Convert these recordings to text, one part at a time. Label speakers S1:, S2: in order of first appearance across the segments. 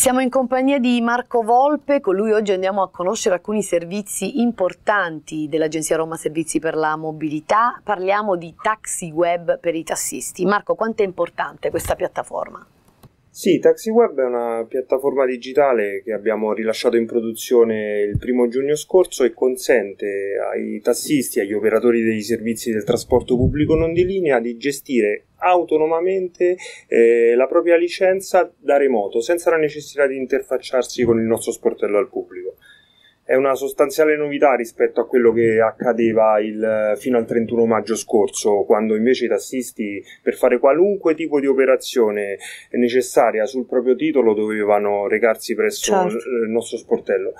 S1: Siamo in compagnia di Marco Volpe, con lui oggi andiamo a conoscere alcuni servizi importanti dell'Agenzia Roma Servizi per la Mobilità. Parliamo di taxi web per i tassisti. Marco, quanto è importante questa piattaforma?
S2: Sì, TaxiWeb è una piattaforma digitale che abbiamo rilasciato in produzione il primo giugno scorso e consente ai tassisti, agli operatori dei servizi del trasporto pubblico non di linea di gestire autonomamente eh, la propria licenza da remoto, senza la necessità di interfacciarsi con il nostro sportello al pubblico è una sostanziale novità rispetto a quello che accadeva il, eh, fino al 31 maggio scorso, quando invece i tassisti per fare qualunque tipo di operazione necessaria sul proprio titolo dovevano recarsi presso certo. Eh, il nostro sportello.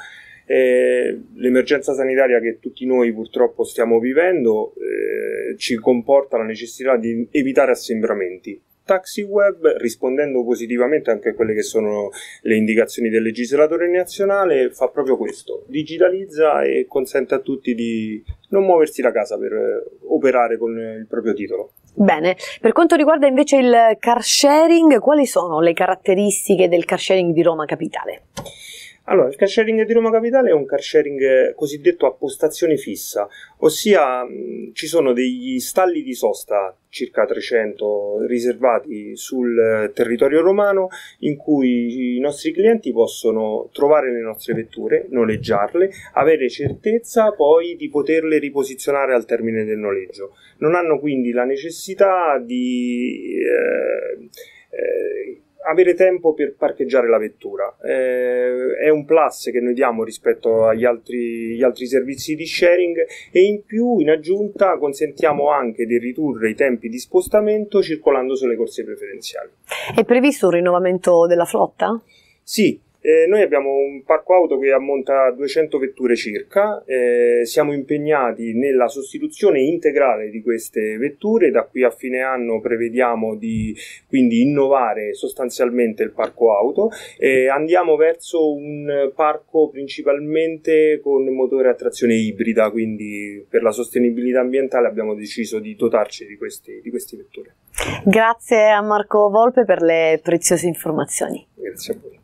S2: Eh, l'emergenza sanitaria che tutti noi purtroppo stiamo vivendo eh, ci comporta la necessità di evitare assembramenti taxi web, rispondendo positivamente anche a quelle che sono le indicazioni del legislatore nazionale, fa proprio questo, digitalizza e consente a tutti di non muoversi da casa per eh, operare con il proprio titolo.
S1: Bene, per quanto riguarda invece il car sharing, quali sono le caratteristiche del car sharing di Roma Capitale? Allora, il car sharing di
S2: Roma Capitale è un car sharing eh, cosiddetto a postazione fissa, ossia mh, mm, ci sono degli stalli di sosta, circa 300 riservati sul eh, territorio romano, in cui i nostri clienti possono trovare le nostre vetture, noleggiarle, avere certezza poi di poterle riposizionare al termine del noleggio. Non hanno quindi la necessità di... Eh, eh, avere tempo per parcheggiare la vettura. Eh, è un plus che noi diamo rispetto agli altri, altri, servizi di sharing e in più, in aggiunta, consentiamo anche di ridurre i tempi di spostamento circolando sulle corse preferenziali.
S1: È previsto un rinnovamento della flotta?
S2: Sì, eh, noi abbiamo un parco auto che ammonta a 200 vetture circa, eh, siamo impegnati nella sostituzione integrale di queste vetture, da qui a fine anno prevediamo di quindi innovare sostanzialmente il parco auto, eh, andiamo verso un parco principalmente con motore a trazione ibrida, quindi per la sostenibilità ambientale abbiamo deciso di dotarci di, questi, di queste vetture.
S1: Grazie a Marco Volpe per le preziose informazioni.
S2: Grazie a voi.